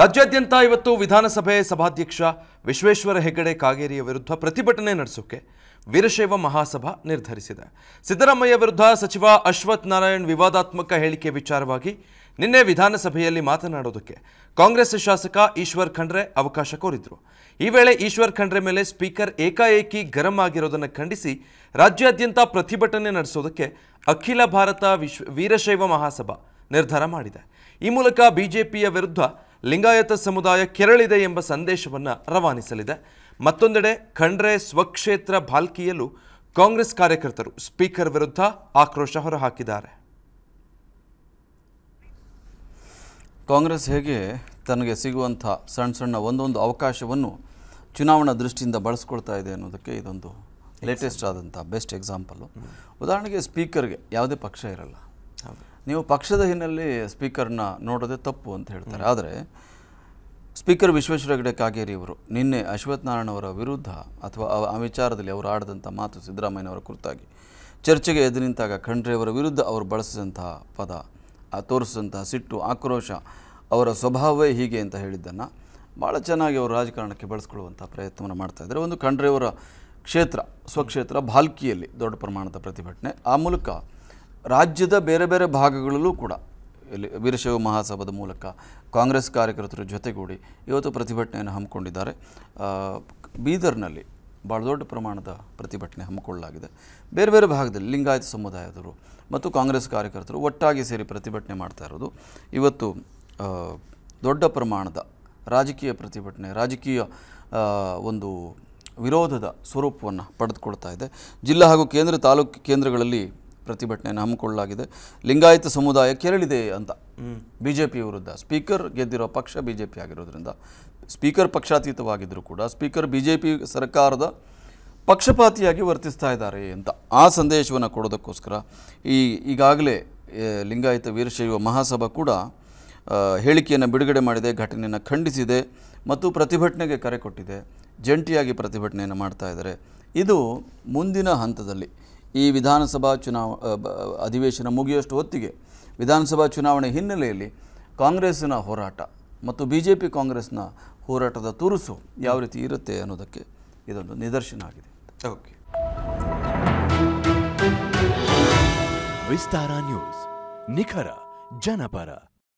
ರಾಜ್ಯಾದ್ಯಂತ ಇವತ್ತು ವಿಧಾನಸಭೆ ಸಭಾಧ್ಯಕ್ಷ ವಿಶ್ವೇಶ್ವರ ಹೆಗಡೆ ಕಾಗೇರಿಯ ವಿರುದ್ಧ ಪ್ರತಿಭಟನೆ ನಡೆಸೋಕೆ ವೀರಶೈವ ಮಹಾಸಭಾ ನಿರ್ಧರಿಸಿದೆ ಸಿದ್ದರಾಮಯ್ಯ ವಿರುದ್ಧ ಸಚಿವ ಅಶ್ವಥ್ ನಾರಾಯಣ್ ವಿವಾದಾತ್ಮಕ ಹೇಳಿಕೆ ವಿಚಾರವಾಗಿ ನಿನ್ನೆ ವಿಧಾನಸಭೆಯಲ್ಲಿ ಮಾತನಾಡೋದಕ್ಕೆ ಕಾಂಗ್ರೆಸ್ ಶಾಸಕ ಈಶ್ವರ್ ಖಂಡ್ರೆ ಅವಕಾಶ ಕೋರಿದ್ರು ಈ ವೇಳೆ ಈಶ್ವರ್ ಖಂಡ್ರೆ ಮೇಲೆ ಸ್ಪೀಕರ್ ಏಕಾಏಕಿ ಗರಂ ಆಗಿರೋದನ್ನು ಖಂಡಿಸಿ ರಾಜ್ಯಾದ್ಯಂತ ಪ್ರತಿಭಟನೆ ನಡೆಸೋದಕ್ಕೆ ಅಖಿಲ ಭಾರತ ವಿಶ್ವ ವೀರಶೈವ ಮಹಾಸಭಾ ನಿರ್ಧಾರ ಮಾಡಿದೆ ಈ ಮೂಲಕ ಬಿಜೆಪಿಯ ವಿರುದ್ಧ ಲಿಂಗಾಯತ ಸಮುದಾಯ ಕೆರಳಿದೆ ಎಂಬ ಸಂದೇಶವನ್ನು ರವಾನಿಸಲಿದೆ ಮತ್ತೊಂದೆಡೆ ಖಂಡ್ರೆ ಸ್ವಕ್ಷೇತ್ರ ಭಾಲ್ಕಿಯಲ್ಲೂ ಕಾಂಗ್ರೆಸ್ ಕಾರ್ಯಕರ್ತರು ಸ್ಪೀಕರ್ ವಿರುದ್ಧ ಆಕ್ರೋಶ ಹೊರಹಾಕಿದ್ದಾರೆ ಕಾಂಗ್ರೆಸ್ ಹೇಗೆ ತನಗೆ ಸಿಗುವಂಥ ಸಣ್ಣ ಸಣ್ಣ ಒಂದೊಂದು ಅವಕಾಶವನ್ನು ಚುನಾವಣಾ ದೃಷ್ಟಿಯಿಂದ ಬಳಸ್ಕೊಳ್ತಾ ಇದೆ ಅನ್ನೋದಕ್ಕೆ ಇದೊಂದು ಲೇಟೆಸ್ಟ್ ಆದಂಥ ಬೆಸ್ಟ್ ಎಕ್ಸಾಂಪಲು ಉದಾಹರಣೆಗೆ ಸ್ಪೀಕರ್ಗೆ ಯಾವುದೇ ಪಕ್ಷ ಇರಲ್ಲ ನೀವು ಪಕ್ಷದ ಹಿನ್ನೆಲೆ ಸ್ಪೀಕರ್ನ ನೋಡೋದೇ ತಪ್ಪು ಅಂತ ಹೇಳ್ತಾರೆ ಆದರೆ ಸ್ಪೀಕರ್ ವಿಶ್ವೇಶ್ವರ ಹೆಗಡೆ ಕಾಗೇರಿ ನಿನ್ನೆ ಅಶ್ವಥ್ ನಾರಾಯಣ ಅವರ ವಿರುದ್ಧ ಅಥವಾ ಆ ವಿಚಾರದಲ್ಲಿ ಅವರು ಆಡದಂಥ ಮಾತು ಸಿದ್ದರಾಮಯ್ಯನವರ ಕುರಿತಾಗಿ ಚರ್ಚೆಗೆ ಎದ್ದು ನಿಂತಾಗ ಖಂಡ್ರೆಯವರ ವಿರುದ್ಧ ಅವರು ಬಳಸಿದಂತಹ ಪದ ತೋರಿಸಿದಂತಹ ಸಿಟ್ಟು ಆಕ್ರೋಶ ಅವರ ಸ್ವಭಾವವೇ ಹೀಗೆ ಅಂತ ಹೇಳಿದ್ದನ್ನು ಭಾಳ ಚೆನ್ನಾಗಿ ಅವರು ರಾಜಕಾರಣಕ್ಕೆ ಬಳಸ್ಕೊಳ್ಳುವಂಥ ಪ್ರಯತ್ನವನ್ನು ಇದ್ದಾರೆ ಒಂದು ಖಂಡ್ರೆಯವರ ಕ್ಷೇತ್ರ ಸ್ವಕ್ಷೇತ್ರ ಭಾಲ್ಕಿಯಲ್ಲಿ ದೊಡ್ಡ ಪ್ರಮಾಣದ ಪ್ರತಿಭಟನೆ ಆ ಮೂಲಕ ರಾಜ್ಯದ ಬೇರೆ ಬೇರೆ ಭಾಗಗಳಲ್ಲೂ ಕೂಡ ಇಲ್ಲಿ ವೀರಶೈವ ಮಹಾಸಭದ ಮೂಲಕ ಕಾಂಗ್ರೆಸ್ ಕಾರ್ಯಕರ್ತರ ಜೊತೆಗೂಡಿ ಇವತ್ತು ಪ್ರತಿಭಟನೆಯನ್ನು ಹಮ್ಮಿಕೊಂಡಿದ್ದಾರೆ ಬೀದರ್ನಲ್ಲಿ ಭಾಳ ದೊಡ್ಡ ಪ್ರಮಾಣದ ಪ್ರತಿಭಟನೆ ಹಮ್ಮಿಕೊಳ್ಳಲಾಗಿದೆ ಬೇರೆ ಬೇರೆ ಭಾಗದಲ್ಲಿ ಲಿಂಗಾಯತ ಸಮುದಾಯದವರು ಮತ್ತು ಕಾಂಗ್ರೆಸ್ ಕಾರ್ಯಕರ್ತರು ಒಟ್ಟಾಗಿ ಸೇರಿ ಪ್ರತಿಭಟನೆ ಮಾಡ್ತಾ ಇರೋದು ಇವತ್ತು ದೊಡ್ಡ ಪ್ರಮಾಣದ ರಾಜಕೀಯ ಪ್ರತಿಭಟನೆ ರಾಜಕೀಯ ಒಂದು ವಿರೋಧದ ಸ್ವರೂಪವನ್ನು ಪಡೆದುಕೊಳ್ತಾ ಇದೆ ಜಿಲ್ಲಾ ಹಾಗೂ ಕೇಂದ್ರ ತಾಲೂಕು ಕೇಂದ್ರಗಳಲ್ಲಿ ಪ್ರತಿಭಟನೆಯನ್ನು ಹಮ್ಮಿಕೊಳ್ಳಲಾಗಿದೆ ಲಿಂಗಾಯತ ಸಮುದಾಯ ಕೇರಳಿದೆ ಅಂತ ಬಿ ಜೆ ಪಿ ವಿರುದ್ಧ ಸ್ಪೀಕರ್ ಗೆದ್ದಿರೋ ಪಕ್ಷ ಬಿ ಜೆ ಪಿ ಆಗಿರೋದ್ರಿಂದ ಸ್ಪೀಕರ್ ಪಕ್ಷಾತೀತವಾಗಿದ್ದರೂ ಕೂಡ ಸ್ಪೀಕರ್ ಬಿ ಜೆ ಪಿ ಸರ್ಕಾರದ ಪಕ್ಷಪಾತಿಯಾಗಿ ವರ್ತಿಸ್ತಾ ಇದ್ದಾರೆ ಅಂತ ಆ ಸಂದೇಶವನ್ನು ಕೊಡೋದಕ್ಕೋಸ್ಕರ ಈ ಈಗಾಗಲೇ ಲಿಂಗಾಯತ ವೀರಶೈವ ಮಹಾಸಭಾ ಕೂಡ ಹೇಳಿಕೆಯನ್ನು ಬಿಡುಗಡೆ ಮಾಡಿದೆ ಘಟನೆಯನ್ನು ಖಂಡಿಸಿದೆ ಮತ್ತು ಪ್ರತಿಭಟನೆಗೆ ಕರೆ ಕೊಟ್ಟಿದೆ ಜಂಟಿಯಾಗಿ ಪ್ರತಿಭಟನೆಯನ್ನು ಮಾಡ್ತಾ ಇದ್ದಾರೆ ಇದು ಮುಂದಿನ ಹಂತದಲ್ಲಿ ಈ ವಿಧಾನಸಭಾ ಚುನಾವ ಅಧಿವೇಶನ ಮುಗಿಯುವಷ್ಟು ಹೊತ್ತಿಗೆ ವಿಧಾನಸಭಾ ಚುನಾವಣೆ ಹಿನ್ನೆಲೆಯಲ್ಲಿ ಕಾಂಗ್ರೆಸ್ಸಿನ ಹೋರಾಟ ಮತ್ತು ಬಿ ಜೆ ಪಿ ಕಾಂಗ್ರೆಸ್ನ ಹೋರಾಟದ ತುರುಸು ಯಾವ ರೀತಿ ಇರುತ್ತೆ ಅನ್ನೋದಕ್ಕೆ ಇದೊಂದು ನಿದರ್ಶನ ಆಗಿದೆ ಓಕೆ ವಿಸ್ತಾರ ನ್ಯೂಸ್ ನಿಖರ ಜನಪರ